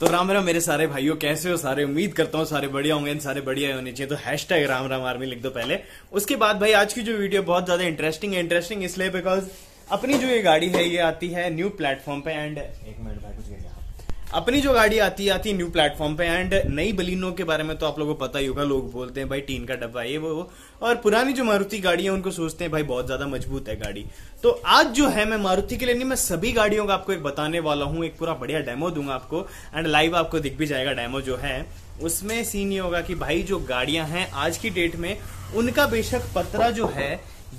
तो राम राम मेरे सारे भाइयों कैसे हो सारे उम्मीद करता हूँ सारे बढ़िया होंगे सारे बढ़िया होने चाहिए तो hash tag Ram Ram army लिख दो पहले उसके बाद भाई आज की जो वीडियो बहुत ज्यादा इंटरेस्टिंग है इंटरेस्टिंग इसलिए बिकॉज अपनी जो ये गाड़ी है ये आती है न्यू प्लेटफॉर्म पे एंड एक मिनट अपनी जो गाड़ी आती आती है न्यू प्लेटफॉर्म पे एंड नई बलिनों के बारे में तो आप लोगों को पता ही होगा लोग बोलते हैं भाई टीन का डब्बा ये वो वो और पुरानी जो मारुति गाड़ी है उनको सोचते हैं भाई बहुत ज्यादा मजबूत है गाड़ी तो आज जो है मैं मारुति के लिए नहीं मैं सभी गाड़ियों का आपको एक बताने वाला हूँ एक पूरा बढ़िया डेमो दूंगा आपको एंड लाइव आपको दिख भी जाएगा डेमो जो है उसमें सीन ये होगा कि भाई जो गाड़ियां हैं आज की डेट में उनका बेशक पतरा जो है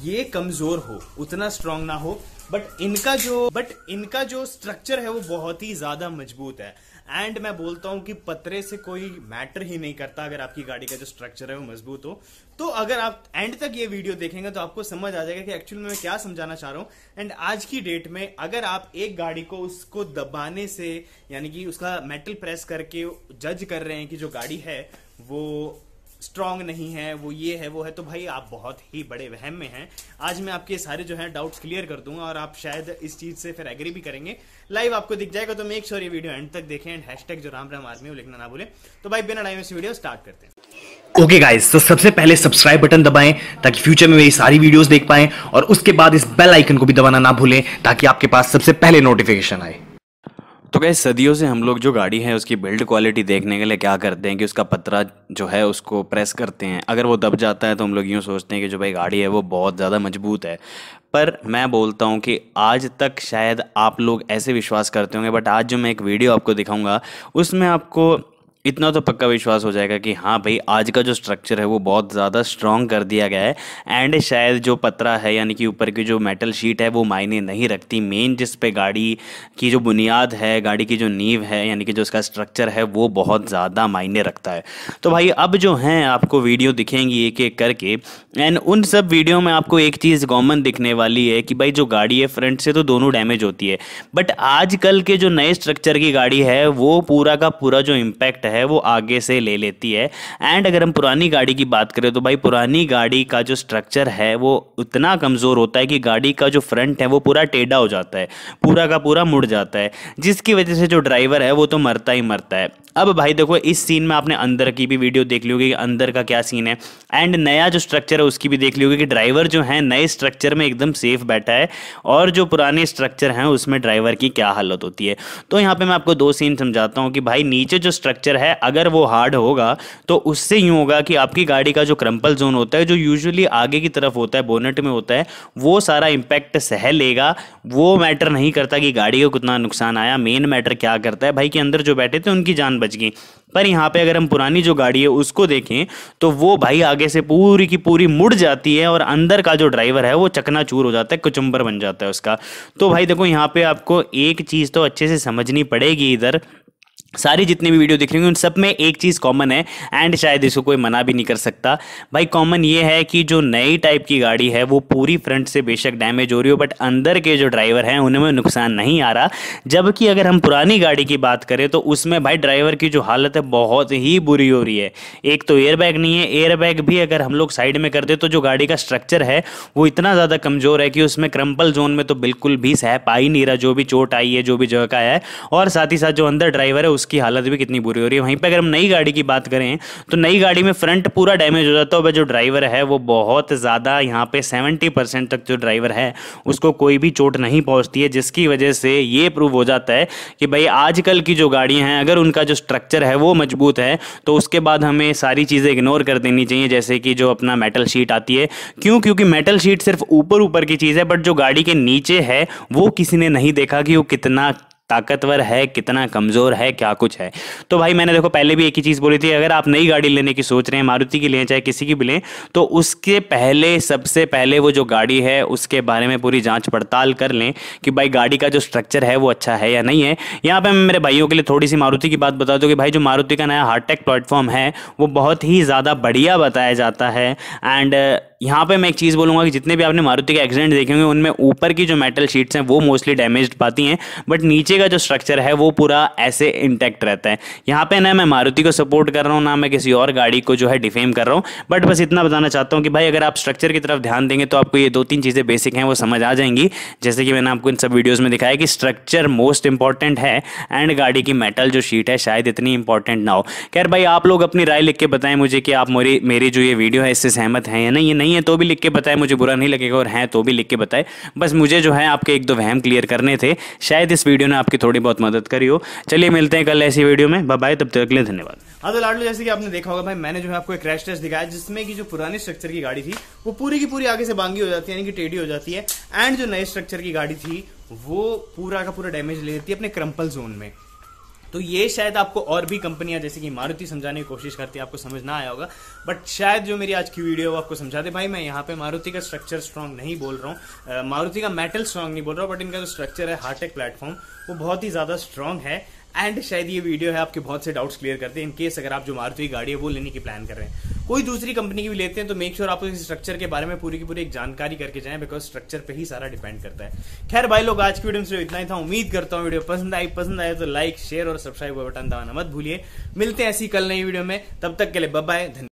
ये कमजोर हो उतना स्ट्रांग ना हो बट इनका जो बट इनका जो स्ट्रक्चर है वो बहुत ही ज्यादा मजबूत है एंड मैं बोलता हूं कि पतरे से कोई मैटर ही नहीं करता अगर आपकी गाड़ी का जो स्ट्रक्चर है वो मजबूत हो तो अगर आप एंड तक ये वीडियो देखेंगे तो आपको समझ आ जाएगा कि एक्चुअल में मैं क्या समझाना चाह रहा हूं एंड आज की डेट में अगर आप एक गाड़ी को उसको दबाने से यानी कि उसका मेटल प्रेस करके जज कर रहे हैं कि जो गाड़ी है वो स्ट्रांग नहीं है वो ये है वो है तो भाई आप बहुत ही बड़े वहम में हैं आज मैं आपके सारे जो है डाउट्स क्लियर कर दूंगा और आप शायद इस चीज से फिर एग्री भी करेंगे लाइव आपको दिख जाएगा तो मेक श्योर ये वीडियो एंड तक देखें एंड हैशटैग जो राम राम आदमी वो लिखना ना भूलें तो भाई बिना टाइम इस वीडियो स्टार्ट करते हैं ओके गाइस तो सबसे पहले सब्सक्राइब बटन दबाएं ताकि फ्यूचर में मेरी सारी वीडियोस देख पाएं और उसके बाद इस बेल आइकन को भी दबाना ना भूलें ताकि आपके पास सबसे पहले नोटिफिकेशन आए तो कैसे सदियों से हम लोग जो गाड़ी है उसकी बिल्ड क्वालिटी देखने के लिए क्या करते हैं कि उसका पतरा जो है उसको प्रेस करते हैं अगर वो दब जाता है तो हम लोग यूँ सोचते हैं कि जो भाई गाड़ी है वो बहुत ज़्यादा मजबूत है पर मैं बोलता हूँ कि आज तक शायद आप लोग ऐसे विश्वास करते होंगे बट आज जो मैं एक वीडियो आपको दिखाऊंगा उसमें आपको इतना तो पक्का विश्वास हो जाएगा कि हाँ भाई आज का जो स्ट्रक्चर है वो बहुत ज़्यादा स्ट्रॉन्ग कर दिया गया है एंड शायद जो पतरा है यानी कि ऊपर की जो मेटल शीट है वो मायने नहीं रखती मेन जिस पे गाड़ी की जो बुनियाद है गाड़ी की जो नींव है यानी कि जो उसका स्ट्रक्चर है वो बहुत ज़्यादा मायने रखता है तो भाई अब जो हैं आपको वीडियो दिखेंगी एक एक करके एंड उन सब वीडियो में आपको एक चीज़ कॉमन दिखने वाली है कि भाई जो गाड़ी है फ्रंट से तो दोनों डैमेज होती है बट आजकल के जो नए स्ट्रक्चर की गाड़ी है वो पूरा का पूरा जो इम्पैक्ट है है वो आगे से ले लेती है एंड अगर हम पुरानी गाड़ी की बात करें तो भाई पुरानी गाड़ी का जो स्ट्रक्चर है वो उतना कमज़ोर होता है कि गाड़ी का जो फ्रंट है वो पूरा टेढ़ा हो जाता है पूरा का पूरा मुड़ जाता है जिसकी वजह से जो ड्राइवर है वो तो मरता ही मरता है अब भाई देखो इस सीन में आपने अंदर की भी वीडियो देख ली होगी कि अंदर का क्या सीन है एंड नया जो स्ट्रक्चर है उसकी भी देख ली होगी कि ड्राइवर जो है नए स्ट्रक्चर में एकदम सेफ बैठा है और जो पुराने स्ट्रक्चर हैं उसमें ड्राइवर की क्या हालत होती है तो यहाँ पे मैं आपको दो सीन समझाता हूँ कि भाई नीचे जो स्ट्रक्चर है है अगर वो हार्ड होगा तो उससे यूँ होगा कि आपकी गाड़ी का जो क्रम्पल जोन होता है जो यूजुअली आगे की तरफ होता है बोनेट में होता है वो सारा इम्पैक्ट सह लेगा वो मैटर नहीं करता कि गाड़ी को कितना नुकसान आया मेन मैटर क्या करता है भाई के अंदर जो बैठे थे उनकी जान बच गई पर यहाँ पे अगर हम पुरानी जो गाड़ी है उसको देखें तो वो भाई आगे से पूरी की पूरी मुड़ जाती है और अंदर का जो ड्राइवर है वो चकनाचूर हो जाता है कुचुम्बर बन जाता है उसका तो भाई देखो यहाँ पे आपको एक चीज़ तो अच्छे से समझनी पड़ेगी इधर सारी जितनी भी वीडियो दिख रही हैं उन सब में एक चीज़ कॉमन है एंड शायद इसको कोई मना भी नहीं कर सकता भाई कॉमन ये है कि जो नई टाइप की गाड़ी है वो पूरी फ्रंट से बेशक डैमेज हो रही हो बट अंदर के जो ड्राइवर हैं उनमें नुकसान नहीं आ रहा जबकि अगर हम पुरानी गाड़ी की बात करें तो उसमें भाई ड्राइवर की जो हालत है बहुत ही बुरी हो रही है एक तो एयरबैग नहीं है एयरबैग भी अगर हम लोग साइड में कर तो जो गाड़ी का स्ट्रक्चर है वो इतना ज़्यादा कमज़ोर है कि उसमें क्रम्पल जोन में तो बिल्कुल भी सह पा ही नहीं रहा जो भी चोट आई है जो भी जगह का है और साथ ही साथ जो अंदर ड्राइवर है उस उसकी हालत भी कितनी बुरी हो रही है वहीं पर अगर हम नई गाड़ी की बात करें तो नई गाड़ी में फ्रंट पूरा डैमेज हो जाता है जो ड्राइवर है वो बहुत ज़्यादा यहाँ पे सेवेंटी परसेंट तक जो ड्राइवर है उसको कोई भी चोट नहीं पहुँचती है जिसकी वजह से ये प्रूव हो जाता है कि भाई आजकल की जो गाड़ियाँ हैं अगर उनका जो स्ट्रक्चर है वो मजबूत है तो उसके बाद हमें सारी चीज़ें इग्नोर कर देनी चाहिए जैसे कि जो अपना मेटल शीट आती है क्यों क्योंकि मेटल शीट सिर्फ ऊपर ऊपर की चीज़ है बट जो गाड़ी के नीचे है वो किसी ने नहीं देखा कि वो कितना ताकतवर है कितना कमज़ोर है क्या कुछ है तो भाई मैंने देखो पहले भी एक ही चीज़ बोली थी अगर आप नई गाड़ी लेने की सोच रहे हैं मारुति की लें चाहे किसी की भी लें तो उसके पहले सबसे पहले वो जो गाड़ी है उसके बारे में पूरी जाँच पड़ताल कर लें कि भाई गाड़ी का जो स्ट्रक्चर है वो अच्छा है या नहीं है यहाँ पर मैं मेरे भाइयों के लिए थोड़ी सी मारुति की बात बता दूँ कि भाई जो मारुति का नया हार्टेक प्लेटफॉर्म है वो बहुत ही ज़्यादा बढ़िया बताया जाता है एंड यहाँ पे मैं एक चीज़ बोलूँगा कि जितने भी आपने मारुति के एक्सीडेंट देखे होंगे उनमें ऊपर की जो मेटल शीट्स हैं वो मोस्टली डैमेज पाती हैं बट नीचे का जो स्ट्रक्चर है वो पूरा ऐसे इंटैक्ट रहता है यहाँ पे ना मैं मारुति को सपोर्ट कर रहा हूँ ना मैं किसी और गाड़ी को जो है डिफेम कर रहा हूँ बट बस इतना बताना चाहता हूँ कि भाई अगर आप स्ट्रक्चर की तरफ ध्यान देंगे तो आपको ये दो तीन चीज़ें बेसिक हैं वो समझ आ जाएंगी जैसे कि मैंने आपको इन सब वीडियोज़ में दिखाया कि स्ट्रक्चर मोस्ट इंपॉर्टेंट है एंड गाड़ी की मेटल जो शीट है शायद इतनी इंपॉर्टेंट ना हो खैर भाई आप लोग अपनी राय लिख के बताएं मुझे कि आप मेरी मेरी जो ये वीडियो है इससे सहमत हैं या नहीं ये नहीं नहीं है तो भी लिख के बताएं मुझे बुरा नहीं लगेगा और हैं तो भी लिख के बताएं बस मुझे जो है आपके एक दो वहम क्लियर करने थे शायद इस वीडियो ने आपकी थोड़ी बहुत मदद करी हो चलिए मिलते हैं कल ऐसी वीडियो में बाय तब तक के लिए धन्यवाद अब हाँ तो लाडलो जैसे कि आपने देखा होगा भाई मैंने जो है आपको एक क्रैश टेस्ट दिखाया जिसमें कि जो पुरानी स्ट्रक्चर की गाड़ी थी वो पूरी की पूरी आगे से बांगी हो जाती है यानी कि टेढ़ी हो जाती है एंड जो नए स्ट्रक्चर की गाड़ी थी वो पूरा का पूरा डैमेज ले लेती है अपने क्रम्पल जोन में तो ये शायद आपको और भी कंपनियां जैसे कि मारुति समझाने की कोशिश करती है आपको समझ ना आया होगा बट शायद जो मेरी आज की वीडियो आपको समझा दे भाई मैं यहाँ पे मारुति का स्ट्रक्चर स्ट्रॉन्ग नहीं बोल रहा हूँ मारुति का मेटल स्ट्रॉन्ग नहीं बोल रहा बट इनका जो स्ट्रक्चर है हार्टेक प्लेटफॉर्म वो बहुत ही ज़्यादा स्ट्रॉन्ग है एंड शायद ये वीडियो है आपके बहुत से डाउट्स क्लियर करते हैं इनकेस अगर आप जो मारुति गाड़ी है वो लेने की प्लान कर रहे हैं कोई दूसरी कंपनी की भी लेते हैं तो मेक श्योर आप उस स्ट्रक्चर के बारे में पूरी की पूरी एक जानकारी करके जाएं बिकॉज स्ट्रक्चर पे ही सारा डिपेंड करता है खैर भाई लोग आज की वीडियो में इतना ही था उम्मीद करता हूँ वीडियो पसंद आई पसंद आए तो लाइक शेयर और सब्सक्राइब बटन दबाना मत भूलिए मिलते हैं ऐसी कल नई वीडियो में तब तक के लिए बब बाय धन्यवाद